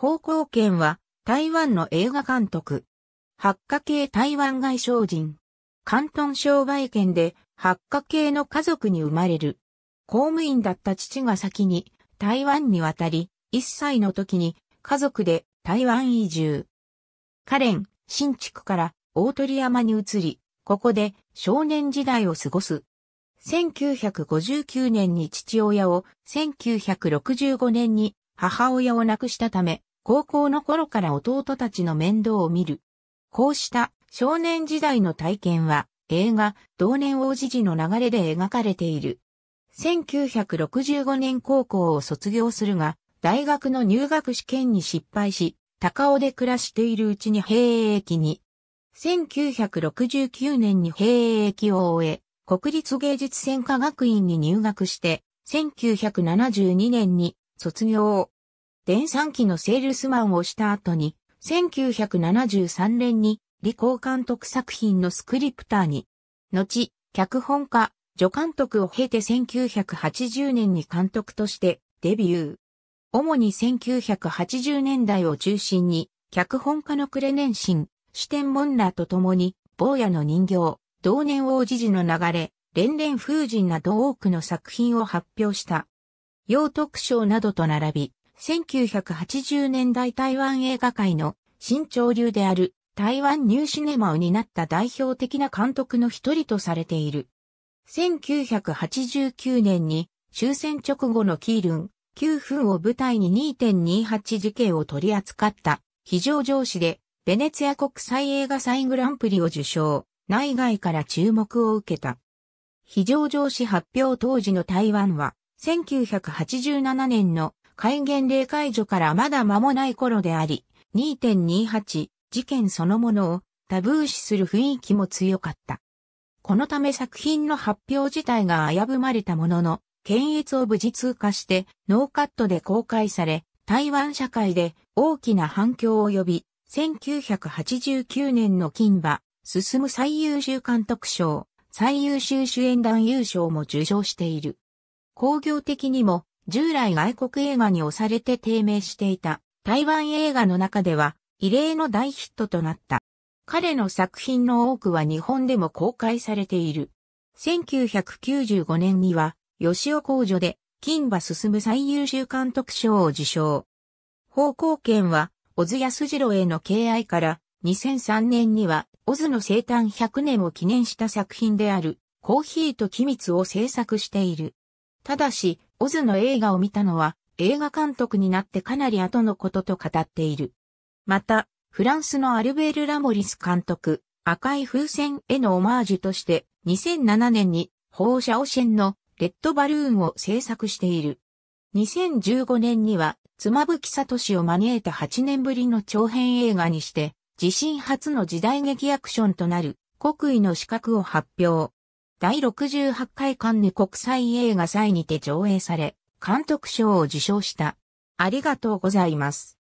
方向権は台湾の映画監督。八家系台湾外省人。関東商売圏で八家系の家族に生まれる。公務員だった父が先に台湾に渡り、1歳の時に家族で台湾移住。カレン、新築から大鳥山に移り、ここで少年時代を過ごす。1959年に父親を、1965年に母親を亡くしたため、高校の頃から弟たちの面倒を見る。こうした少年時代の体験は映画同年王子時の流れで描かれている。1965年高校を卒業するが、大学の入学試験に失敗し、高尾で暮らしているうちに兵役に。1969年に兵役を終え、国立芸術専科学院に入学して、1972年に卒業電産機のセールスマンをした後に、1973年に李光監督作品のスクリプターに、後、脚本家、助監督を経て1980年に監督としてデビュー。主に1980年代を中心に、脚本家のクレネンシン、シュテンモンラーと共に、坊やの人形、同年王子時の流れ、連々風神など多くの作品を発表した。洋徳賞などと並び、1980年代台湾映画界の新潮流である台湾ニューシネマを担った代表的な監督の一人とされている。1989年に終戦直後のキールン、9分を舞台に2.28事件を取り扱った非常上司でベネツィア国際映画祭グランプリを受賞、内外から注目を受けた。非常上司発表当時の台湾は1987年の戒厳令解除からまだ間もない頃であり、2.28事件そのものをタブー視する雰囲気も強かった。このため作品の発表自体が危ぶまれたものの、検閲を無事通過してノーカットで公開され、台湾社会で大きな反響を呼び、1989年の金馬、進む最優秀監督賞、最優秀主演団優賞も受賞している。工業的にも従来外国映画に押されて低迷していた台湾映画の中では異例の大ヒットとなった。彼の作品の多くは日本でも公開されている。1995年には、吉尾公女で、金馬進む最優秀監督賞を受賞。方向権は、小津安二郎への敬愛から、2003年には、小津の生誕100年を記念した作品である、コーヒーと機密を制作している。ただし、オズの映画を見たのは映画監督になってかなり後のことと語っている。また、フランスのアルベール・ラモリス監督、赤い風船へのオマージュとして2007年に放射汚染のレッドバルーンを制作している。2015年には妻夫木聡を招いた8年ぶりの長編映画にして自身初の時代劇アクションとなる国威の資格を発表。第68回カンヌ国際映画祭にて上映され、監督賞を受賞した。ありがとうございます。